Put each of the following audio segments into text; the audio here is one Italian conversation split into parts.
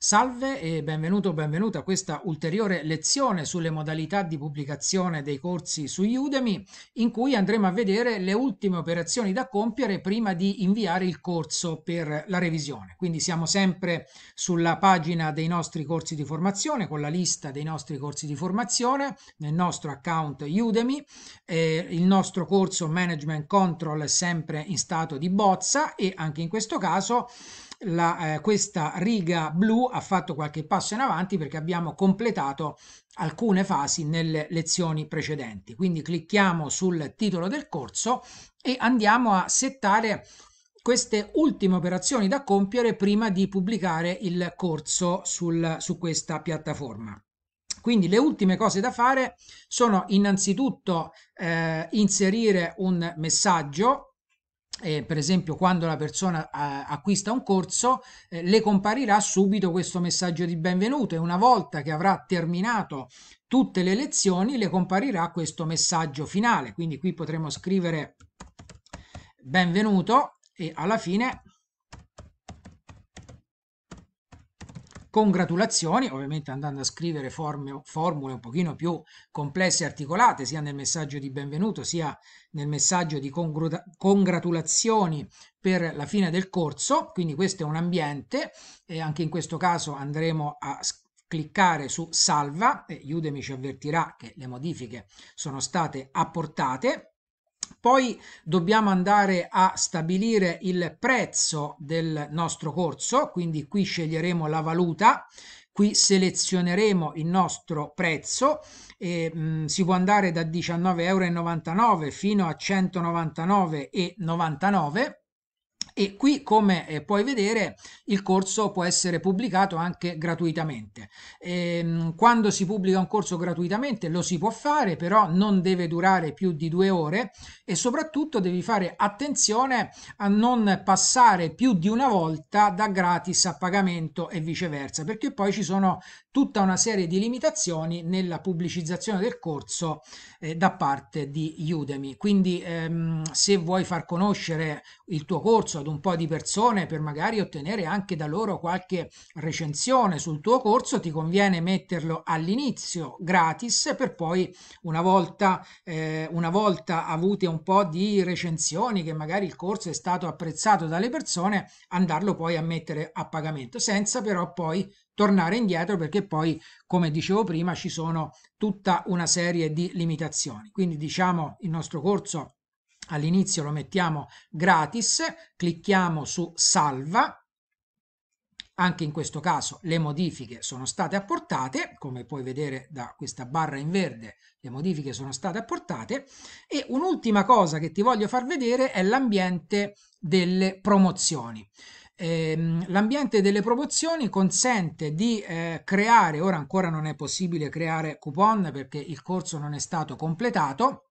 Salve e benvenuto o benvenuta a questa ulteriore lezione sulle modalità di pubblicazione dei corsi su Udemy in cui andremo a vedere le ultime operazioni da compiere prima di inviare il corso per la revisione. Quindi siamo sempre sulla pagina dei nostri corsi di formazione con la lista dei nostri corsi di formazione nel nostro account Udemy, eh, il nostro corso Management Control è sempre in stato di bozza e anche in questo caso la, eh, questa riga blu ha fatto qualche passo in avanti perché abbiamo completato alcune fasi nelle lezioni precedenti. Quindi clicchiamo sul titolo del corso e andiamo a settare queste ultime operazioni da compiere prima di pubblicare il corso sul, su questa piattaforma. Quindi le ultime cose da fare sono innanzitutto eh, inserire un messaggio eh, per esempio quando la persona a, eh, acquista un corso eh, le comparirà subito questo messaggio di benvenuto e una volta che avrà terminato tutte le lezioni le comparirà questo messaggio finale quindi qui potremo scrivere benvenuto e alla fine Congratulazioni, ovviamente andando a scrivere forme, formule un pochino più complesse e articolate, sia nel messaggio di benvenuto, sia nel messaggio di congratulazioni per la fine del corso. Quindi questo è un ambiente e anche in questo caso andremo a cliccare su salva e Udemy ci avvertirà che le modifiche sono state apportate poi dobbiamo andare a stabilire il prezzo del nostro corso, quindi qui sceglieremo la valuta, qui selezioneremo il nostro prezzo e, mh, mm, si può andare da 19,99 euro fino a 199,99 euro e qui come eh, puoi vedere il corso può essere pubblicato anche gratuitamente. E, ehm, quando si pubblica un corso gratuitamente lo si può fare però non deve durare più di due ore e soprattutto devi fare attenzione a non passare più di una volta da gratis a pagamento e viceversa perché poi ci sono tutta una serie di limitazioni nella pubblicizzazione del corso eh, da parte di Udemy. Quindi ehm, se vuoi far conoscere il tuo corso ad ad un po' di persone per magari ottenere anche da loro qualche recensione sul tuo corso, ti conviene metterlo all'inizio gratis per poi una volta, eh, una volta avute un po' di recensioni che magari il corso è stato apprezzato dalle persone, andarlo poi a mettere a pagamento senza però poi tornare indietro perché poi, come dicevo prima, ci sono tutta una serie di limitazioni. Quindi diciamo il nostro corso all'inizio lo mettiamo gratis, clicchiamo su salva, anche in questo caso le modifiche sono state apportate, come puoi vedere da questa barra in verde le modifiche sono state apportate e un'ultima cosa che ti voglio far vedere è l'ambiente delle promozioni. Ehm, l'ambiente delle promozioni consente di eh, creare, ora ancora non è possibile creare coupon perché il corso non è stato completato,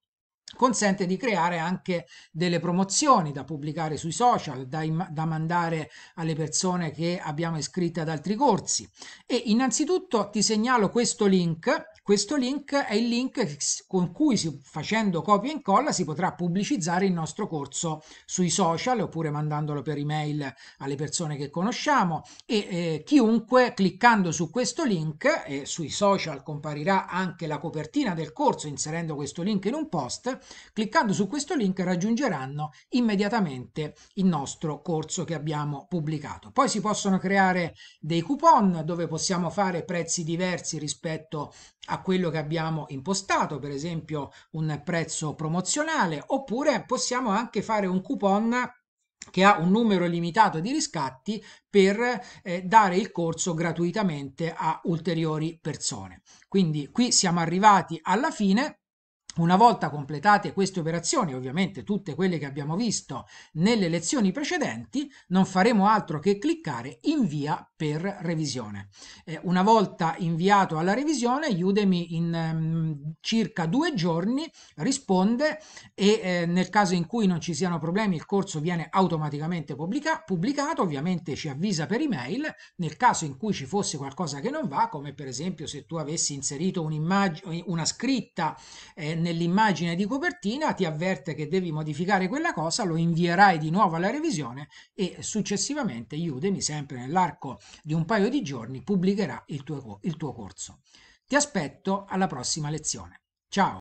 consente di creare anche delle promozioni da pubblicare sui social, da, da, mandare alle persone che abbiamo iscritte ad altri corsi. E innanzitutto ti segnalo questo link. Questo link è il link con cui si, facendo copia e incolla si potrà pubblicizzare il nostro corso sui social oppure mandandolo per email alle persone che conosciamo e eh, chiunque cliccando su questo link e sui social comparirà anche la copertina del corso inserendo questo link in un post Cliccando su questo link raggiungeranno immediatamente il nostro corso che abbiamo pubblicato. Poi si possono creare dei coupon dove possiamo fare prezzi diversi rispetto a quello che abbiamo impostato, per esempio un prezzo promozionale, oppure possiamo anche fare un coupon che ha un numero limitato di riscatti per eh, dare il corso gratuitamente a ulteriori persone. Quindi qui siamo arrivati alla fine una volta completate queste operazioni, ovviamente tutte quelle che abbiamo visto nelle lezioni precedenti, non faremo altro che cliccare invia per revisione. Eh, una volta inviato alla revisione, Udemy in um, circa due giorni risponde e eh, nel caso in cui non ci siano problemi il corso viene automaticamente pubblica pubblicato, ovviamente ci avvisa per email, nel caso in cui ci fosse qualcosa che non va, come per esempio se tu avessi inserito un'immagine, una scritta eh, nell'immagine di copertina ti avverte che devi modificare quella cosa, lo invierai di nuovo alla revisione e successivamente Udemy, sempre nell'arco di un paio di giorni, pubblicherà il tuo, il tuo corso. Ti aspetto alla prossima lezione. Ciao!